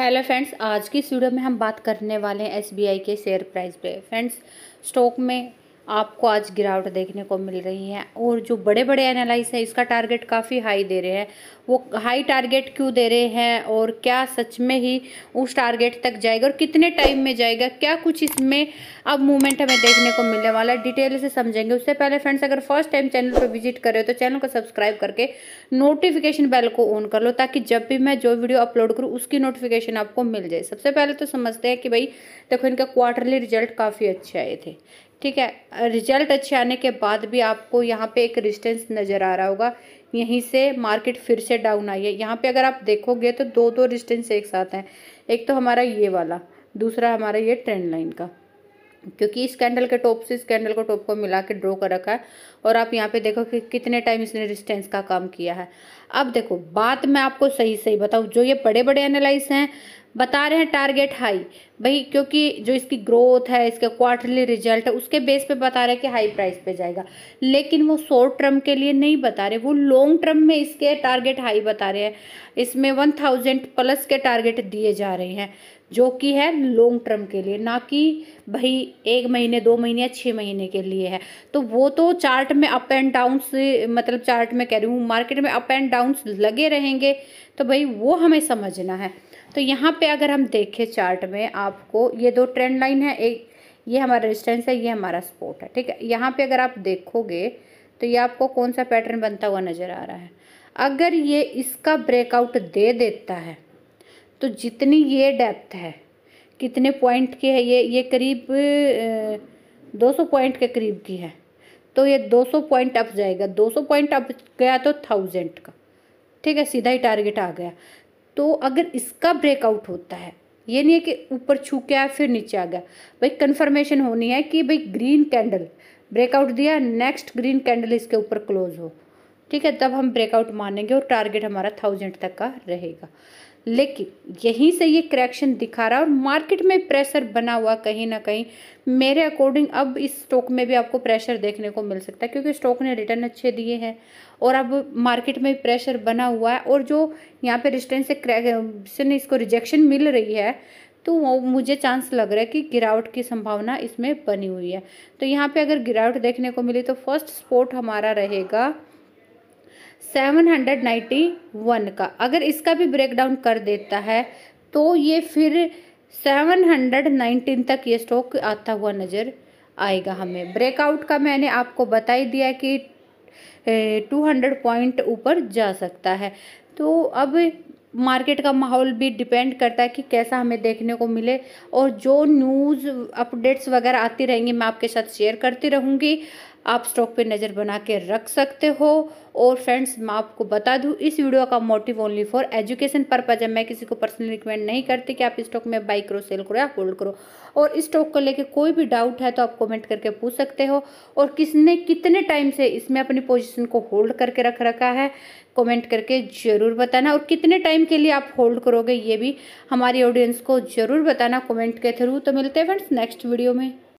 hello friends आज की studio में हम बात करने वाले हैं एसबीआई के शेयर प्राइस पे फ्रेंड्स स्टॉक में आपको आज गिरावट देखने को मिल रही है और जो बड़े बड़े एनालिस हैं इसका टारगेट काफ़ी हाई दे रहे हैं वो हाई टारगेट क्यों दे रहे हैं और क्या सच में ही उस टारगेट तक जाएगा और कितने टाइम में जाएगा क्या कुछ इसमें अब मूवमेंट हमें देखने को मिलने वाला है डिटेल से समझेंगे उससे पहले फ्रेंड्स अगर फर्स्ट टाइम चैनल पर विजिट करें तो चैनल को सब्सक्राइब करके नोटिफिकेशन बेल को ऑन कर लो ताकि जब भी मैं जो वीडियो अपलोड करूँ उसकी नोटिफिकेशन आपको मिल जाए सबसे पहले तो समझते हैं कि भाई देखो इनका क्वार्टरली रिजल्ट काफ़ी अच्छे आए थे ठीक है रिजल्ट अच्छे आने के बाद भी आपको यहाँ पे एक रिस्टेंस नज़र आ रहा होगा यहीं से मार्केट फिर से डाउन आई है यहाँ पे अगर आप देखोगे तो दो दो रिस्टेंस एक साथ हैं एक तो हमारा ये वाला दूसरा हमारा ये ट्रेंड लाइन का क्योंकि इस कैंडल के टॉप से इस कैंडल को टॉप को मिला के ड्रॉ कर रखा है और आप यहाँ पे देखो कि कितने टाइम इसने रिस्टेंस का काम किया है अब देखो बात मैं आपको सही सही बताऊँ जो ये बड़े बड़े एनालाइज हैं बता रहे हैं टारगेट हाई भाई क्योंकि जो इसकी ग्रोथ है इसका क्वार्टरली रिजल्ट है उसके बेस पे बता रहे हैं कि हाई प्राइस पे जाएगा लेकिन वो शॉर्ट टर्म के लिए नहीं बता रहे वो लॉन्ग टर्म में इसके टारगेट हाई बता रहे हैं इसमें वन थाउजेंड प्लस के टारगेट दिए जा रहे हैं जो कि है लॉन्ग टर्म के लिए ना कि भाई एक महीने दो महीने या छः महीने के लिए है तो वो तो चार्ट में अप एंड डाउन से मतलब चार्ट में कह रही हूँ मार्केट में अप एंड डाउन लगे रहेंगे तो भाई वो हमें समझना है तो यहाँ पे अगर हम देखें चार्ट में आपको ये दो ट्रेंड लाइन है एक ये हमारा रेजिस्टेंस है ये हमारा सपोर्ट है ठीक है यहाँ पे अगर आप देखोगे तो ये आपको कौन सा पैटर्न बनता हुआ नज़र आ रहा है अगर ये इसका ब्रेकआउट दे देता है तो जितनी ये डेप्थ है कितने पॉइंट की है ये ये करीब दो सौ पॉइंट के करीब की है तो ये दो सौ पॉइंट अप जाएगा दो सौ पॉइंट अप गया तो थाउजेंड का ठीक है सीधा ही टारगेट आ गया तो अगर इसका ब्रेकआउट होता है ये नहीं है कि ऊपर छू के आया फिर नीचे आ गया भाई कन्फर्मेशन होनी है कि भाई ग्रीन कैंडल ब्रेकआउट दिया नेक्स्ट ग्रीन कैंडल इसके ऊपर क्लोज हो ठीक है तब हम ब्रेकआउट मानेंगे और टारगेट हमारा थाउजेंड तक का रहेगा लेकिन यहीं से ये करेक्शन दिखा रहा है और मार्केट में प्रेशर बना हुआ कहीं ना कहीं मेरे अकॉर्डिंग अब इस स्टॉक में भी आपको प्रेशर देखने को मिल सकता है क्योंकि स्टॉक ने रिटर्न अच्छे दिए हैं और अब मार्केट में प्रेशर बना हुआ है और जो यहाँ पे रिस्टेंस से क्रैक इसको रिजेक्शन मिल रही है तो वो मुझे चांस लग रहा है कि गिरावट की संभावना इसमें बनी हुई है तो यहाँ पर अगर गिरावट देखने को मिली तो फर्स्ट स्पोर्ट हमारा रहेगा 791 का अगर इसका भी ब्रेक डाउन कर देता है तो ये फिर 719 तक ये स्टॉक आता हुआ नज़र आएगा हमें ब्रेकआउट का मैंने आपको बता ही दिया कि 200 पॉइंट ऊपर जा सकता है तो अब मार्केट का माहौल भी डिपेंड करता है कि कैसा हमें देखने को मिले और जो न्यूज़ अपडेट्स वगैरह आती रहेंगी मैं आपके साथ शेयर करती रहूँगी आप स्टॉक पे नज़र बना के रख सकते हो और फ्रेंड्स मैं आपको बता दूं इस वीडियो का motive only for education purpose है मैं किसी को पर्सनली रिकमेंड नहीं करती कि आप इस स्टॉक में बाई करो सेल करो या होल्ड करो और इस स्टॉक को लेके कोई भी डाउट है तो आप कमेंट करके पूछ सकते हो और किसने कितने टाइम से इसमें अपनी पोजिशन को होल्ड करके रख रखा है कॉमेंट करके ज़रूर बताना और कितने टाइम के लिए आप होल्ड करोगे ये भी हमारी ऑडियंस को ज़रूर बताना कॉमेंट के थ्रू तो मिलते हैं फ्रेंड्स नेक्स्ट वीडियो में